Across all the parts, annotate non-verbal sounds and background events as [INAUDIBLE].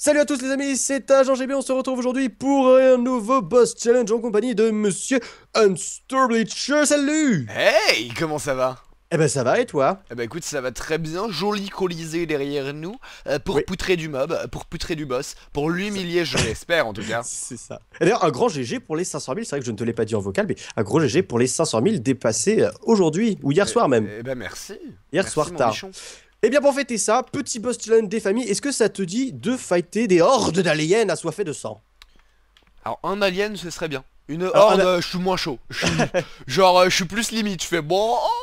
Salut à tous les amis, c'est euh, Agent GB, on se retrouve aujourd'hui pour euh, un nouveau boss challenge en compagnie de Monsieur Unsturblitcher, salut Hey, comment ça va Eh ben ça va, et toi Eh ben écoute, ça va très bien, joli colisée derrière nous, euh, pour poutrer du mob, pour poutrer du boss, pour l'humilier, je l'espère en tout cas. [LAUGHS] c'est ça. Et d'ailleurs, un grand GG pour les 500 000, c'est vrai que je ne te l'ai pas dit en vocal, mais un gros GG pour les 500 000 dépassés aujourd'hui, ou hier eh, soir même. Eh ben merci. Hier soir tard. Et eh bien pour fêter ça, petit boss challenge des familles, est-ce que ça te dit de fighter des hordes d'aliens assoiffés de sang Alors un alien ce serait bien. Une horde, euh, je suis moins chaud. [LAUGHS] Genre euh, je suis plus limite, je fais bon. Oh,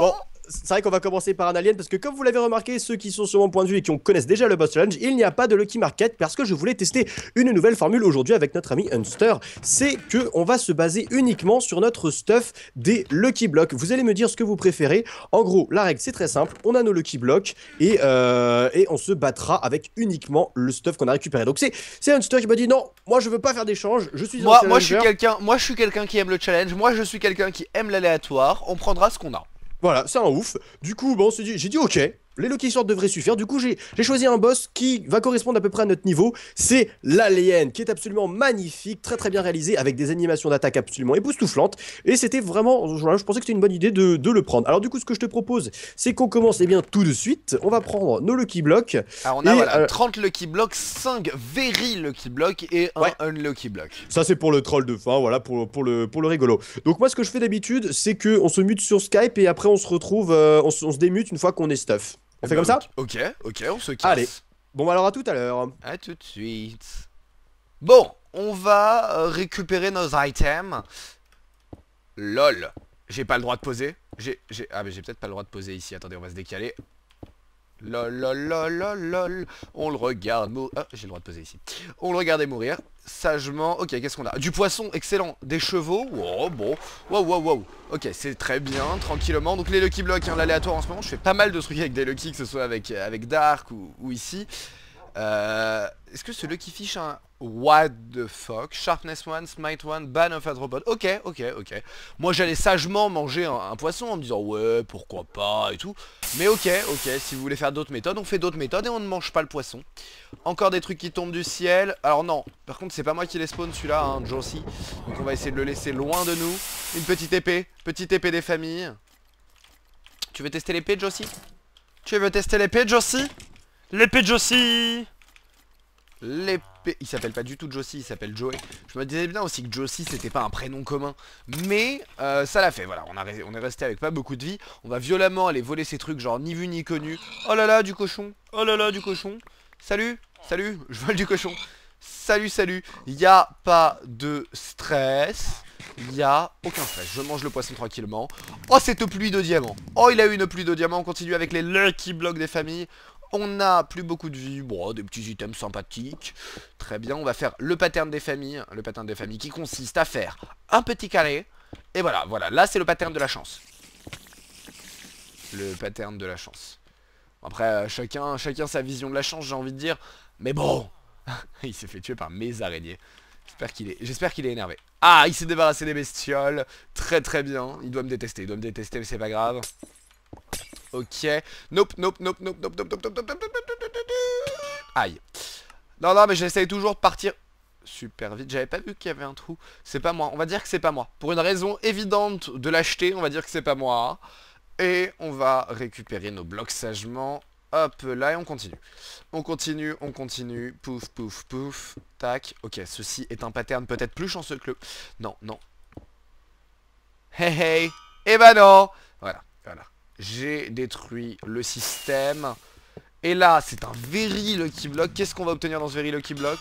bon c'est vrai qu'on va commencer par un alien parce que comme vous l'avez remarqué, ceux qui sont sur mon point de vue et qui connaissent déjà le boss challenge, il n'y a pas de Lucky Market parce que je voulais tester une nouvelle formule aujourd'hui avec notre ami Hunster. C'est que on va se baser uniquement sur notre stuff des Lucky Blocks. Vous allez me dire ce que vous préférez. En gros, la règle c'est très simple. On a nos Lucky Blocks et, euh, et on se battra avec uniquement le stuff qu'on a récupéré. Donc c'est c'est Hunster qui m'a dit non, moi je veux pas faire d'échange. Je suis moi, moi je suis quelqu'un, moi je suis quelqu'un qui aime le challenge. Moi je suis quelqu'un qui aime l'aléatoire. On prendra ce qu'on a. Voilà, c'est un ouf. Du coup, bon, on dit, j'ai dit ok, les Lucky Swords devraient suffire. Du coup, j'ai choisi un boss qui va correspondre à peu près à notre niveau. C'est l'Alien, qui est absolument magnifique, très très bien réalisé, avec des animations d'attaque absolument époustouflantes. Et c'était vraiment, je, pensais que c'était une bonne idée de, le prendre. Alors du coup, ce que je te propose, c'est qu'on commence eh bien tout de suite. On va prendre nos Lucky Blocks. Alors on a voilà, 30 euh, Lucky Blocks, 5 Very Lucky Blocks et un Unlucky Block. Ça, c'est pour le troll de fin, voilà, pour, le, pour le rigolo. Donc moi, ce que je fais d'habitude, c'est qu'on se mute sur Skype et après on se retrouve, euh, on se démute une fois qu'on est stuff. C'est comme ça Ok, ok, on se casse. Allez. Bon, bah, alors à tout à l'heure. À tout de suite. Bon, on va euh, récupérer nos items. LOL. J'ai pas le droit de poser. J'ai. Ah, mais j'ai peut-être pas le droit de poser ici. Attendez, on va se décaler. Lol, On le regarde mourir. Ah, j'ai le droit de poser ici. On le regardait mourir. Sagement. Ok, qu'est-ce qu'on a Du poisson, excellent. Des chevaux. Oh, bon. Waouh, waouh, waouh. Ok, c'est très bien, tranquillement. Donc les Lucky Blocks, hein, l'aléatoire en ce moment. Je fais pas mal de trucs avec des Lucky, que ce soit avec, euh, avec Dark ou, ou ici. Euh, Est-ce que c'est le qui fiche un What the fuck Sharpness 1, Smite 1, Ban of Robot... Ok, ok, ok. Moi j'allais sagement manger un, poisson en me disant ouais pourquoi pas et tout. Mais ok, ok, si vous voulez faire d'autres méthodes, on fait d'autres méthodes et on ne mange pas le poisson. Encore des trucs qui tombent du ciel. Alors non, par contre c'est pas moi qui les spawn celui-là, hein, Jossi. Donc on va essayer de le laisser loin de nous. Une petite épée, petite épée des familles. Tu veux tester l'épée Jossi Tu veux tester l'épée Jossi L'épée de Josie L'épée... Il s'appelle pas du tout Josie, il s'appelle Joey. Je me disais bien aussi que Josie, c'était pas un prénom commun. Mais euh, ça l'a fait, voilà. On, est resté avec pas beaucoup de vie. On va violemment aller voler ces trucs, genre ni vu ni connu. Oh là là, du cochon Oh là là, du cochon Salut Salut Je vole du cochon Salut, salut Y'a a pas de stress il a aucun stress. Je mange le poisson tranquillement. Oh, cette pluie de diamants. Oh, il a eu une pluie de diamants. On continue avec les lucky blocks des familles. On a plus beaucoup de vie, bon, des petits items sympathiques. Très bien, on va faire le pattern des familles. Le pattern des familles qui consiste à faire un petit carré. Et voilà, voilà, là c'est le pattern de la chance. Le pattern de la chance. Après, euh, chacun, chacun sa vision de la chance, j'ai envie de dire. Mais bon [LAUGHS] Il s'est fait tuer par mes araignées. J'espère qu'il est, j'espère qu'il est énervé. Ah, il s'est débarrassé des bestioles. Très très bien. Il doit me détester, il doit me détester, mais c'est pas grave. Ok. Nope, nope, nope, nope, nope, nope, nope, nope, nope, nope, Aïe. Non, non, mais j'essaye toujours de partir super vite. J'avais pas vu qu'il y avait un trou. C'est pas moi. On va dire que c'est pas moi. Pour une raison évidente de l'acheter, on va dire que c'est pas moi. Et on va récupérer nos blocs sagement. Hop là et on continue. On continue, on continue. Pouf, pouf, pouf. Tac. Ok, ceci est un pattern peut-être plus chanceux que le... Non, non. Hey, hey. Eh ben non. Voilà, voilà. J'ai détruit le système. Et là, c'est un very lucky block. Qu'est-ce qu'on va obtenir dans ce very lucky block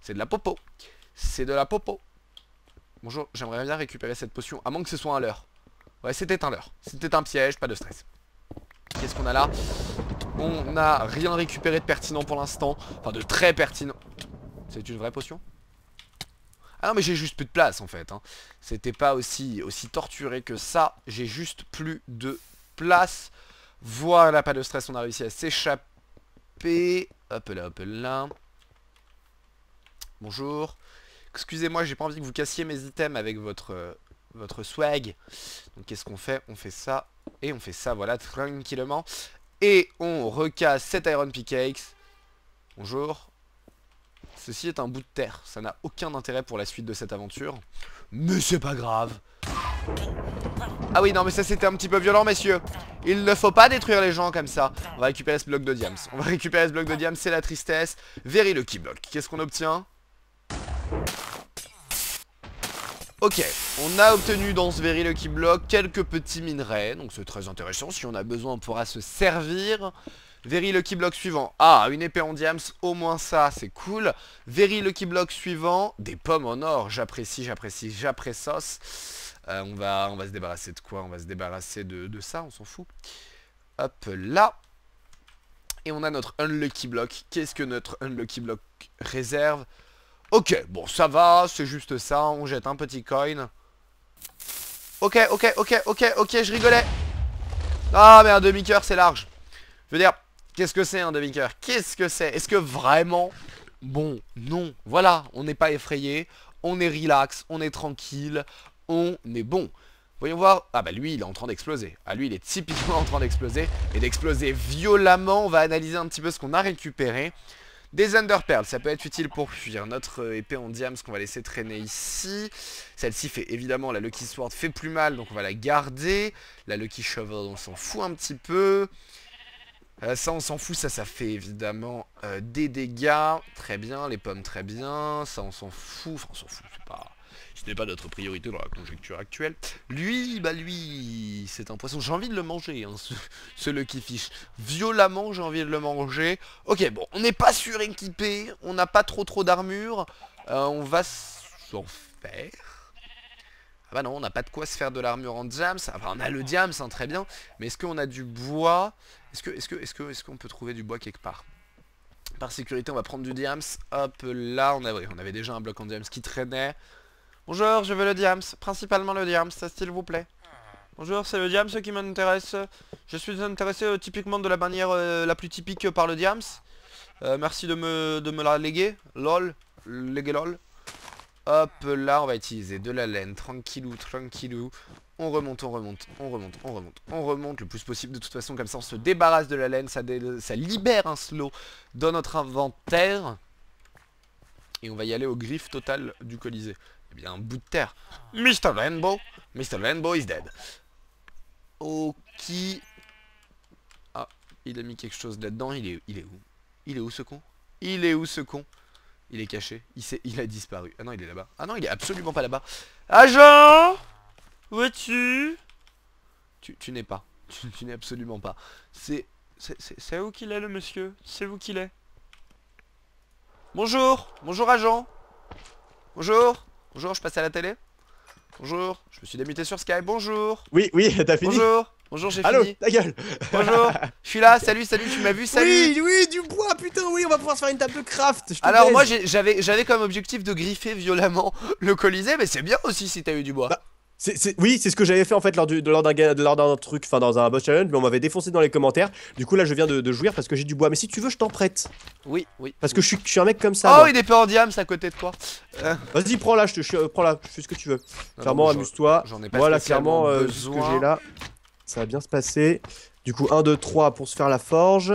C'est de la popo. C'est de la popo. Bonjour, j'aimerais bien récupérer cette potion, à moins que ce soit un leurre. Ouais, c'était un leurre. C'était un piège, pas de stress. Qu'est-ce qu'on a là On n'a rien récupéré de pertinent pour l'instant. Enfin, de très pertinent. C'est une vraie potion ah non, mais j'ai juste plus de place, en fait. Hein. C'était pas aussi, aussi torturé que ça. J'ai juste plus de place. Voilà, pas de stress, on a réussi à s'échapper. Hop là, hop là. Bonjour. Excusez-moi, j'ai pas envie que vous cassiez mes items avec votre, euh, votre swag. Donc qu'est-ce qu'on fait On fait ça et on fait ça, voilà, tranquillement. Et on recasse cet Iron Pickaxe. Bonjour. Ceci est un bout de terre, ça n'a aucun intérêt pour la suite de cette aventure. Mais c'est pas grave. Ah oui, non, mais ça c'était un petit peu violent, messieurs. Il ne faut pas détruire les gens comme ça. On va récupérer ce bloc de diams. On va récupérer ce bloc de diams, c'est la tristesse. Very lucky block. Qu'est-ce qu'on obtient Ok, on a obtenu dans ce Very Lucky Block quelques petits minerais, donc c'est très intéressant, si on a besoin on pourra se servir. Very Lucky Block suivant. Ah, une épée en diams, au moins ça, c'est cool. Very Lucky Block suivant. Des pommes en or, j'apprécie, j'apprécie, j'apprécie euh, ça. on, va, on va se débarrasser de quoi On va se débarrasser de, ça, on s'en fout. Hop là. Et on a notre Unlucky Block. Qu'est-ce que notre Unlucky Block réserve Ok, bon, ça va, c'est juste ça. On jette un petit coin. Ok, ok, ok, ok, ok, je rigolais. Ah mais un demi-cœur, c'est large. Je veux dire, Qu'est-ce que c'est un hein, demi Qu'est-ce que c'est Est-ce que vraiment... Bon, non. Voilà, on n'est pas effrayé, on est relax, on est tranquille, on est bon. Voyons voir. Ah bah lui, il est en train d'exploser. Ah lui, il est typiquement [LAUGHS] en train d'exploser. Et d'exploser violemment. On va analyser un petit peu ce qu'on a récupéré. Des pearls, ça peut être utile pour fuir. Notre euh, épée en ce qu'on va laisser traîner ici. Celle-ci fait évidemment, la Lucky Sword fait plus mal, donc on va la garder. La Lucky Shovel, on s'en fout un petit peu. Euh, ça, on s'en fout. Ça, ça fait évidemment euh, des dégâts. Très bien. Les pommes, très bien. Ça, on s'en fout. Enfin, on s'en fout. C'est pas... Ce n'est pas notre priorité dans la conjecture actuelle. Lui, bah lui, c'est un poisson. J'ai envie de le manger, hein, celui qui fiche Violemment, j'ai envie de le manger. Ok, bon, on n'est pas suréquipé. On n'a pas trop trop d'armure. Euh, on va s'en faire. Ah bah non, on n'a pas de quoi se faire de l'armure en diams. Enfin, on a le jams, hein, très bien. Mais est-ce qu'on a du bois est-ce que, est-ce que, est-ce qu'on peut trouver du bois quelque part Par sécurité, on va prendre du diams. Hop, là, on avait, on avait déjà un bloc en diams qui traînait. Bonjour, je veux le diams, principalement le diams, s'il vous plaît. Bonjour, c'est le diams qui m'intéresse. Je suis intéressé euh, typiquement de la manière euh, la plus typique euh, par le diams. merci de me, de me la léguer. Lol. Léguer lol. Hop, là, on va utiliser de la laine. Tranquillou, tranquillou. On remonte, on remonte, on remonte, on remonte, on remonte le plus possible. De toute façon, comme ça, on se débarrasse de la laine. Ça, libère un slow dans notre inventaire. Et on va y aller au griffe total du Colisée. Eh bien, un bout de terre. Mr. Rainbow, Mr. Rainbow is dead. Ok. Ah, il a mis quelque chose là-dedans. Il est, il est où Il est où ce con Il est où ce con Il est caché. Il, il a disparu. Ah non, il est là-bas. Ah non, il est absolument pas là-bas. Agent où es-tu Tu, n'es pas. [LAUGHS] Tu, n'es absolument pas. C'est... C'est où qu'il est le monsieur C'est où qu'il est Bonjour Bonjour agent Bonjour Bonjour, je passe à la télé Bonjour, je me suis démuté sur Skype, bonjour Oui, oui, [LAUGHS] t'as fini Bonjour Bonjour, j'ai fini Allô, ta gueule Bonjour [LAUGHS] Je suis là, salut, salut, tu m'as vu, salut Oui, oui, du bois, putain, oui, on va pouvoir se faire une table de craft Alors moi, j'avais comme objectif de griffer violemment le Colisée, mais c'est bien aussi si t'as eu du bois bah, oui, c'est ce que j'avais fait en fait lors d'un du, lors d'un truc, enfin dans un boss challenge, mais on m'avait défoncé dans les commentaires. Du coup, là, je viens de, jouir parce que j'ai du bois. Mais si tu veux, je t'en prête. Oui, oui. Parce que je suis, un mec comme ça. Oh, il est pas en diams à côté de toi. Euh. Vas-y, prends là, je euh, prends là, fais ce que tu veux. clairement, amuse-toi. J'en ai pas Voilà, clairement, euh, ce que j'ai là, ça va bien se passer. Du coup, 1, 2, 3 pour se faire la forge.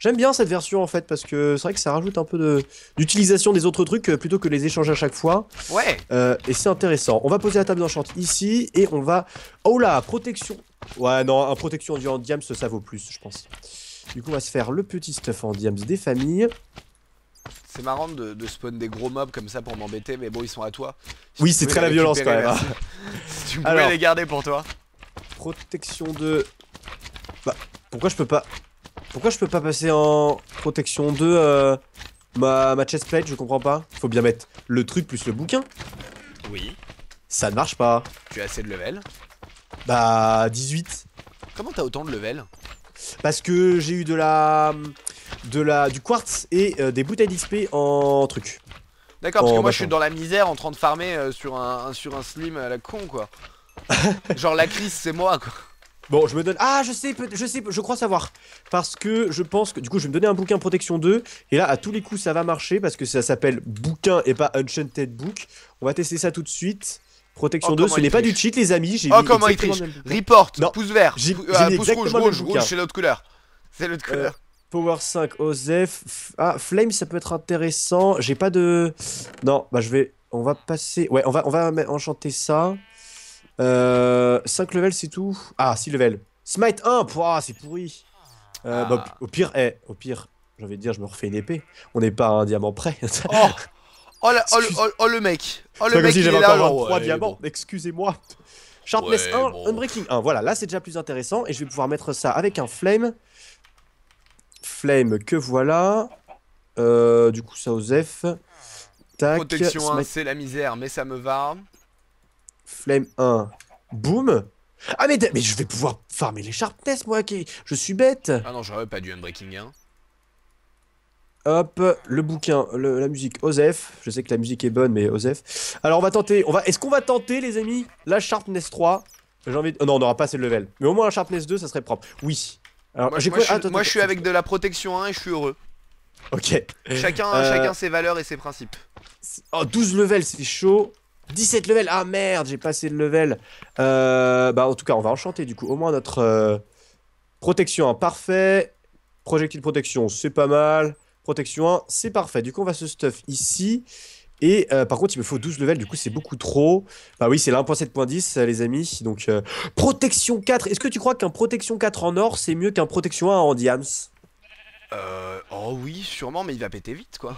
J'aime bien cette version en fait parce que c'est vrai que ça rajoute un peu d'utilisation des autres trucs euh, plutôt que les échanger à chaque fois. Ouais. Euh, et c'est intéressant. On va poser la table d'enchant ici et on va. Oh là, protection. Ouais non, un protection en diams ça vaut plus je pense. Du coup on va se faire le petit stuff en diams des familles. C'est marrant de, spawn des gros mobs comme ça pour m'embêter, mais bon, ils sont à toi. oui, c'est très la violence quand même. Hein. [LAUGHS] tu les garder pour toi. Protection de. Bah, pourquoi je peux pas pourquoi je peux pas passer en protection 2 euh, ma, ma chestplate Je comprends pas. Faut bien mettre le truc plus le bouquin. Oui. Ça ne marche pas. Tu as assez de level Bah 18. Comment t'as autant de level Parce que j'ai eu de la... De la, du quartz et euh, des bouteilles d'XP en truc. D'accord, parce que moi je suis dans la misère en train de farmer euh, sur, un, sur un slim à la con quoi. [LAUGHS] Genre la crise c'est moi quoi. Bon, je me donne. Ah, je sais, je sais, je crois savoir. Parce que je pense que. Du coup, je vais me donner un bouquin Protection 2. Et là, à tous les coups, ça va marcher parce que ça s'appelle bouquin et pas Enchanted Book. On va tester ça tout de suite. Protection 2, ce n'est pas du cheat, les amis. Oh, comment il triche Report, pouce vert, euh, pouce rouge, rouge, rouge, c'est l'autre couleur. C'est l'autre euh, couleur. Power 5, Osef. Ah, Flame, ça peut être intéressant. J'ai pas de. Non, bah je vais. On va passer. Ouais, on va, on va enchanter ça. 5 euh, levels, c'est tout Ah, 6 levels. Smite 1, ah, c'est pourri. Euh, bah, ah. eh, au pire, j'ai envie de dire, je me refais une épée. On n'est pas à un diamant près. [LAUGHS] oh, oh oh, oh, oh, oh, le mec Oh le mec, qui est j'avais encore 3 diamants, excusez-moi. Sharpness 1, un Unbreaking 1, voilà, là c'est déjà plus intéressant. Et je vais pouvoir mettre ça avec un flame. Flame que voilà. Euh, du coup, ça Osef. Tac. Protection 1, c'est la misère, mais ça me va. Flame 1. Boom Ah, mais, mais je vais pouvoir farmer les sharpness, moi, qui... je suis bête. Ah non, j'aurais pas du unbreaking 1. Hein. Hop, le bouquin, la musique, Osef. Je sais que la musique est bonne, mais Osef. Alors, on va tenter. On va, Est-ce qu'on va tenter, les amis, la Sharpness 3 J'ai envie de... non, on aura pas assez de level. Mais au moins, la Sharpness 2, ça serait propre. Oui. Alors, moi, je, suis avec de la protection 1 et je suis heureux. Ok. Chacun, euh, chacun ses valeurs et ses principes. Oh, 12 levels, c'est chaud. 17 levels Ah merde, j'ai passé le level. Euh, bah en tout cas, on va enchanter du coup. Au moins notre euh, protection 1, parfait. Projectile protection, c'est pas mal. Protection 1, c'est parfait. Du coup, on va se stuff ici. Et euh, par contre, il me faut 12 levels, du coup, c'est beaucoup trop. Bah oui, c'est la 1.7.10, les amis. Donc, protection 4. Est-ce que tu crois qu'un protection 4 en or, c'est mieux qu'un protection 1 en diams Euh. Oh oui, sûrement, mais il va péter vite, quoi.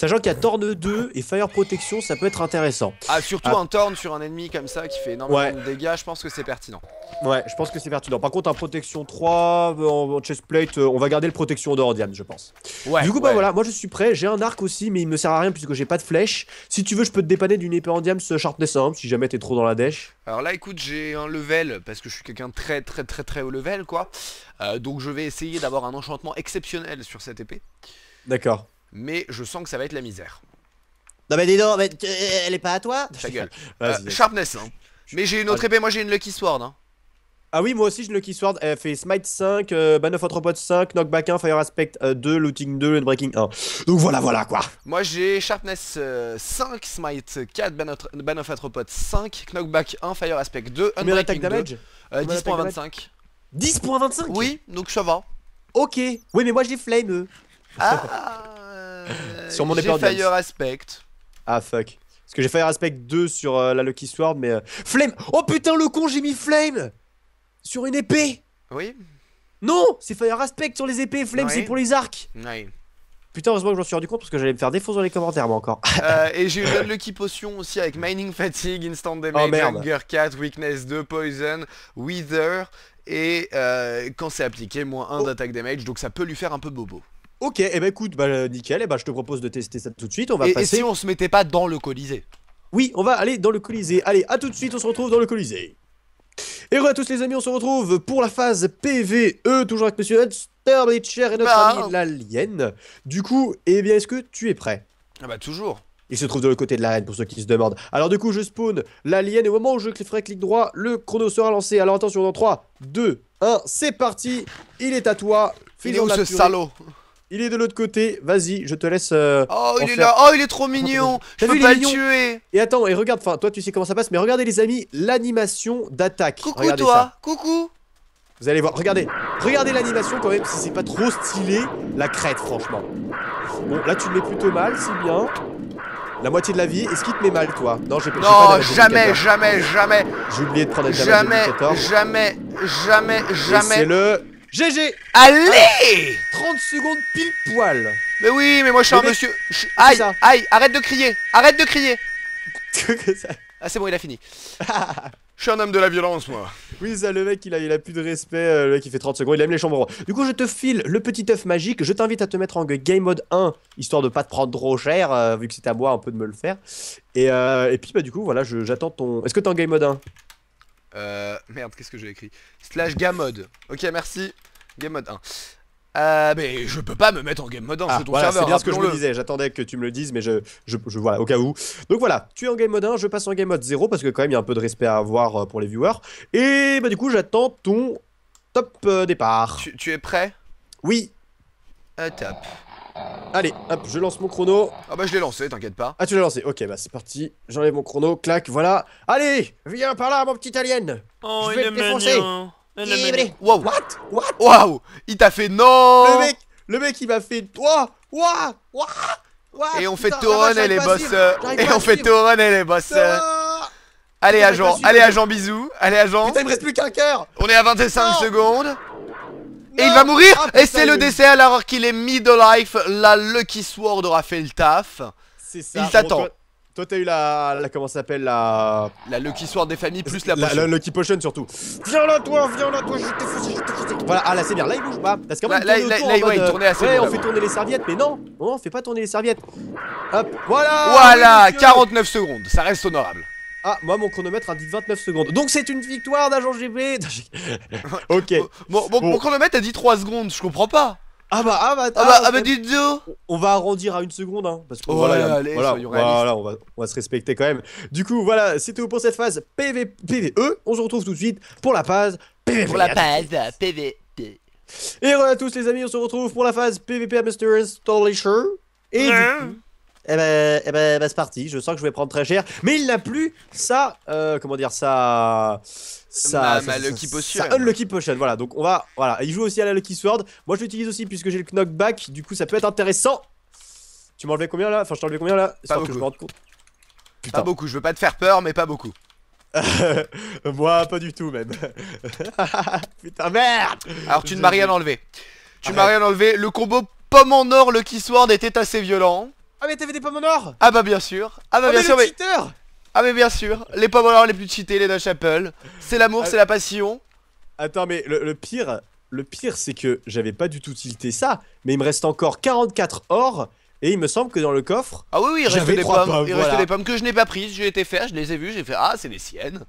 Sachant qu'il y a Torn 2 et Fire Protection, ça peut être intéressant. Ah, surtout ah. un Torn sur un ennemi comme ça qui fait énormément de dégâts, je pense que c'est pertinent. Ouais, je pense que c'est pertinent. Par contre, un Protection 3 euh, en, chestplate, euh, on va garder le Protection de je pense. Ouais. Du coup, bah voilà, moi je suis prêt. J'ai un arc aussi, mais il me sert à rien puisque j'ai pas de flèche. Si tu veux, je peux te dépanner d'une épée en ce sharpness 1 si jamais t'es trop dans la dèche. Alors là, écoute, j'ai un level parce que je suis quelqu'un très très très très haut level quoi. Euh, donc je vais essayer d'avoir un enchantement exceptionnel sur cette épée. D'accord mais je sens que ça va être la misère. Non mais dis donc, euh, elle est pas à toi Ta gueule. [LAUGHS] Euh, sharpness, hein. Mais j'ai une autre épée, moi j'ai une Lucky Sword. Hein. Ah oui, moi aussi j'ai une Lucky Sword, elle fait Smite 5, euh, Ban of 5, Knockback 1, Fire Aspect 2, Looting 2, Breaking 1. Donc voilà, voilà quoi. Moi j'ai Sharpness 5, Smite 4, Ban of, 5, Knockback 1, Fire Aspect 2, unbreaking Attack damage 10.25. 10.25 Oui, donc ça va. Ok. Oui, mais moi j'ai Flame. Ah [LAUGHS] Euh, sur mon J'ai Fire Aspect. Ah fuck. Parce que j'ai Fire Aspect 2 sur euh, la Lucky Sword, mais. Euh, Flame Oh putain, le con, j'ai mis Flame Sur une épée Oui Non C'est Fire Aspect sur les épées, Flame c'est pour les arcs Oui. Putain, heureusement que je m'en suis rendu compte parce que j'allais me faire défoncer dans les commentaires, moi encore. [LAUGHS] et j'ai eu le Lucky Potion aussi avec Mining Fatigue, Instant oh, Damage, Hunger 4, Weakness 2, Poison, Wither. Et quand c'est appliqué, moins 1 d'attaque damage, donc ça peut lui faire un peu bobo. Ok, et eh ben écoute, bah, nickel, et eh bah ben, je te propose de tester ça tout de suite. On va et, passer... et si on se mettait pas dans le Colisée Oui, on va aller dans le Colisée. Allez, à tout de suite, on se retrouve dans le Colisée. Et voilà tous les amis, on se retrouve pour la phase PVE, toujours avec Monsieur Hunter Bleacher et notre bah. ami l'alien. Du coup, eh bien, est-ce que tu es prêt Ah bah toujours il se trouve de l'autre côté de la l'arène pour ceux qui se demandent. Alors du coup, je spawn l'alien et au moment où je ferai clic droit, le chrono sera lancé. Alors attention, dans 3, 2, 1, c'est parti. Il est à toi. Il est où ce salaud il est de l'autre côté, vas-y, je te laisse. Euh, oh, il est là, oh, il est trop mignon, je peux pas le tuer. Et attends, et regarde, enfin, toi tu sais comment ça passe, mais regardez les amis, l'animation d'attaque. Coucou toi, coucou. Vous allez voir, regardez, regardez l'animation quand même, si c'est pas trop stylé, la crête, franchement. Bon, là tu te mets plutôt mal, c'est bien. La moitié de la vie, est-ce qu'il te met mal toi Non, j'ai Non, jamais, jamais, jamais. J'ai oublié de prendre la Jamais, jamais, jamais, jamais. C'est le GG Allez 30 ah, secondes pile poil Mais oui, mais moi je suis un monsieur... Aïe, aïe, arrête de crier Arrête de crier Ah c'est bon, il a fini [LAUGHS] Je suis un homme de la violence, moi. Oui, ça, le mec, il a, il a plus de respect. Euh, le mec, il fait 30 secondes, il aime les chambres. Du coup, je te file le petit œuf magique. Je t'invite à te mettre en game mode 1, histoire de pas te prendre trop cher, euh, vu que c'est à moi un peu de me le faire. Et, euh, et puis, bah, du coup, voilà, j'attends ton. Est-ce que t'es en game mode 1 euh, merde, qu'est-ce que j'ai écrit Slash game Ok, merci. Game mode 1. Euh, mais je peux pas me mettre en game mode 1 ah, sur ton voilà, C'est bien ce que je me disais, j'attendais que tu me le dises, mais je, je, voilà, au cas où. Donc voilà, tu es en game mode 1, je passe en game mode 0 parce que quand même il y a un peu de respect à avoir euh, pour les viewers. Et bah du coup, j'attends ton top euh, départ. Tu, es prêt Oui. Euh, Allez, hop, je lance mon chrono. Ah bah je l'ai lancé, t'inquiète pas. Ah tu l'as lancé, ok bah c'est parti. J'enlève mon chrono, clac, voilà. Allez, viens par là mon petit alien. Oh, je vais il est Il Wow. What What Wow Il t'a fait non Le mec, le mec il m'a fait toi, Waouh Waouh Waouh Et on fait tourner euh, et les boss. Et euh. on fait Toron et les boss. Allez agent, allez agent bisous, allez agent. Putain il me reste plus qu'un cœur. On est à 25 secondes. Et il ah, va mourir ah, Et c'est le décès alors qu'il est middle life. La Lucky Sword aura fait le taf. C'est ça. Il s'attend. toi, t'as eu la, la comment s'appelle la la Lucky Sword des familles plus la, la, la, Lucky Potion surtout. Viens là toi, viens là toi, je t'ai faussé, je t'ai Voilà, ah là c'est bien, là il bouge pas. là, il tournait assez. Euh, ouais, on fait tourner les serviettes, mais non, on fait pas tourner les serviettes. Hop, voilà. Voilà, 49 secondes, ça reste honorable. Ah, moi, mon chronomètre a dit 29 secondes. Donc, c'est une victoire d'Agent GP [LAUGHS] ok. Mon, chronomètre a dit 3 secondes, je comprends pas. Ah bah, ah bah, ah, ah bah, ah bah dis On va arrondir à une seconde, hein, parce que voilà, on, va, se respecter quand même. Du coup, voilà, c'est tout pour cette phase PV, PVE. On se retrouve tout de suite pour la phase PVP. Pour la phase PVP. Et voilà tous les amis, on se retrouve pour la phase PVP à Mr. Installation. Et eh ben, eh, ben, eh ben, c'est parti. Je sens que je vais prendre très cher. Mais il n'a plus ça. Euh, comment dire ça ça, le ça, le Unlucky Potion, voilà. Donc on va. Voilà. Il joue aussi à la Lucky Sword. Moi je l'utilise aussi puisque j'ai le knockback. Du coup ça peut être intéressant. Tu m'as combien là Enfin je t'ai combien là Pas beaucoup. Que je Putain. Pas beaucoup, je veux pas te faire peur, mais pas beaucoup. [LAUGHS] Moi, pas du tout, même. [LAUGHS] Putain, merde Alors, tu ne m'as rien enlevé. Tu ne m'as rien enlevé. Le combo pomme en or, le Sword était assez violent. Ah mais t'avais des pommes en or Ah bah bien sûr Ah bah oh, bien sûr Ah mais bien sûr Les pommes en or les plus cheatées, les Dash Apple C'est l'amour, ah. c'est la passion Attends mais le, pire, le pire c'est que j'avais pas du tout tilté ça Mais il me reste encore 44 or et il me semble que dans le coffre. Ah oui, oui, il des pommes. des pommes que je n'ai pas prises. J'ai été faire, je les ai vues, j'ai fait Ah, c'est les siennes.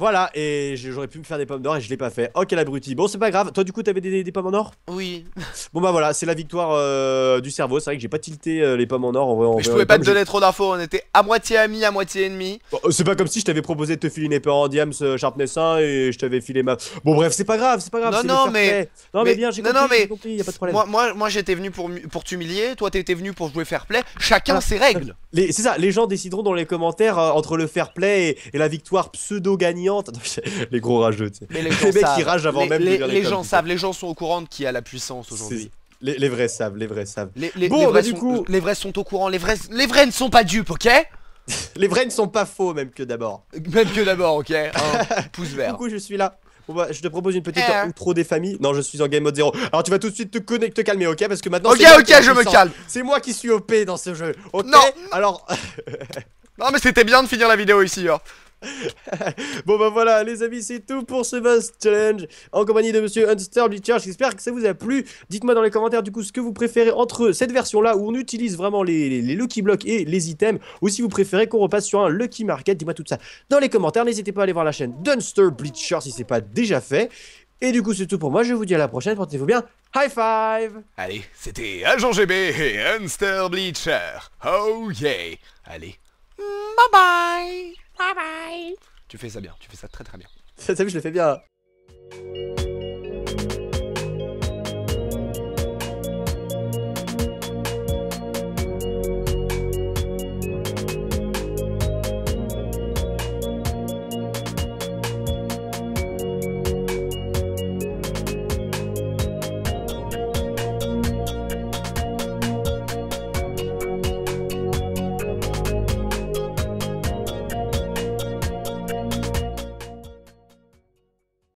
Voilà, et j'aurais pu me faire des pommes d'or et je l'ai pas fait. Ok, oh, l'abruti. Bon, c'est pas grave. Toi, du coup, t'avais des, des, pommes en or Oui. [LAUGHS] Bon, bah voilà, c'est la victoire euh, du cerveau. C'est vrai que j'ai pas tilté euh, les pommes en or. En vrai, je pouvais pas te donner trop d'infos. On était à moitié amis, à moitié ennemis. Euh, c'est pas comme si je t'avais proposé de te filer une épée en diams Sharpness 1 et je t'avais filé ma. Bon, bref, c'est pas grave, c'est pas grave. Non, non, mais... non mais... bien, j'ai compris, non, mais... y pas de problème. Moi, moi, j'étais venu pour, pour t'humilier. Toi, t'étais venu pour jouer fair play. Chacun ses règles. C'est ça, les gens décideront dans les commentaires entre le fair play et, la victoire pseudo gagnée. [LAUGHS] les gros rageux, tu sais. les, [LAUGHS] mecs qui ragent avant les, même les, les gens savent, les gens sont au courant de qui a la puissance aujourd'hui. Les, vrais savent, les vrais savent. Les, bon, bah, vrais du sont, coup... les vrais sont au courant, les vrais, les vrais ne sont pas dupes, ok [LAUGHS] Les vrais ne sont pas faux, même que d'abord. Même que d'abord, ok Pouce vert. Du coup, je suis là. Bah, je te propose une petite eh. outro des familles. Non, je suis en game mode 0. Alors, tu vas tout de suite te calmer, ok Parce que maintenant. Ok, ok, je me calme. C'est moi qui suis OP dans ce jeu. Ok, non. alors. non, mais c'était bien de finir la vidéo ici, hein bon ben voilà les amis c'est tout pour ce boss challenge en compagnie de monsieur Unster Bleacher j'espère que ça vous a plu dites-moi dans les commentaires du coup ce que vous préférez entre cette version là où on utilise vraiment les, lucky blocks et les items ou si vous préférez qu'on repasse sur un lucky market dis-moi tout ça dans les commentaires n'hésitez pas à aller voir la chaîne Dunster Bleacher si c'est pas déjà fait et du coup c'est tout pour moi je vous dis à la prochaine portez-vous bien high five allez c'était Agent GB et Unster Bleacher oh yeah allez bye bye Bye bye. Tu fais ça bien, tu fais ça très très bien. Ça, vu, je le fais bien.